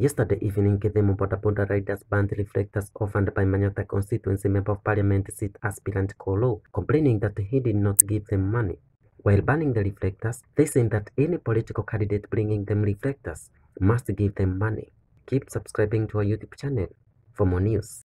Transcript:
Yesterday evening, Kithemu Bodaboda riders band reflectors offered by Manyata constituency member of parliament seat aspirant Kolo, complaining that he did not give them money. While burning the reflectors, they said that any political candidate bringing them reflectors must give them money. Keep subscribing to our YouTube channel for more news.